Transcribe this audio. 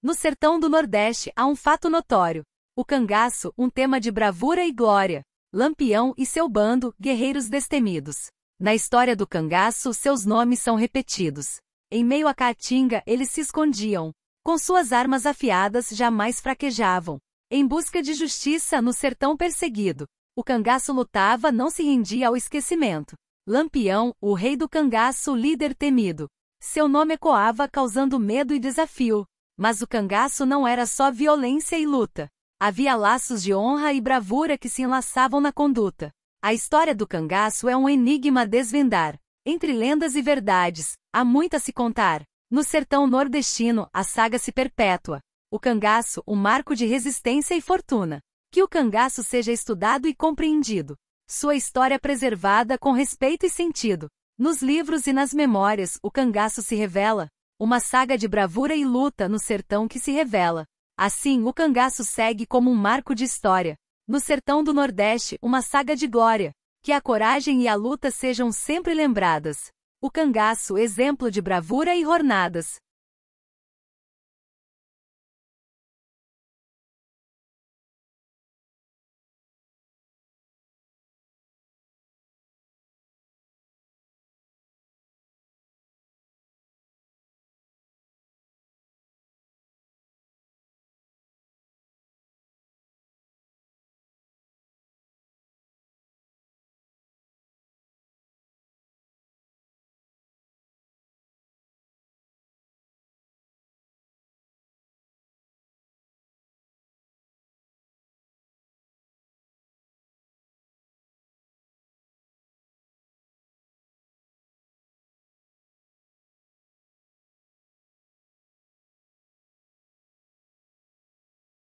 No sertão do Nordeste há um fato notório. O cangaço, um tema de bravura e glória. Lampião e seu bando, guerreiros destemidos. Na história do cangaço, seus nomes são repetidos. Em meio à caatinga, eles se escondiam. Com suas armas afiadas, jamais fraquejavam. Em busca de justiça no sertão perseguido, o cangaço lutava, não se rendia ao esquecimento. Lampião, o rei do cangaço, líder temido. Seu nome ecoava, causando medo e desafio. Mas o cangaço não era só violência e luta. Havia laços de honra e bravura que se enlaçavam na conduta. A história do cangaço é um enigma a desvendar. Entre lendas e verdades, há muito a se contar. No sertão nordestino, a saga se perpetua. O cangaço, um marco de resistência e fortuna. Que o cangaço seja estudado e compreendido. Sua história é preservada com respeito e sentido. Nos livros e nas memórias, o cangaço se revela, uma saga de bravura e luta no sertão que se revela. Assim, o cangaço segue como um marco de história. No sertão do Nordeste, uma saga de glória. Que a coragem e a luta sejam sempre lembradas. O cangaço, exemplo de bravura e jornadas.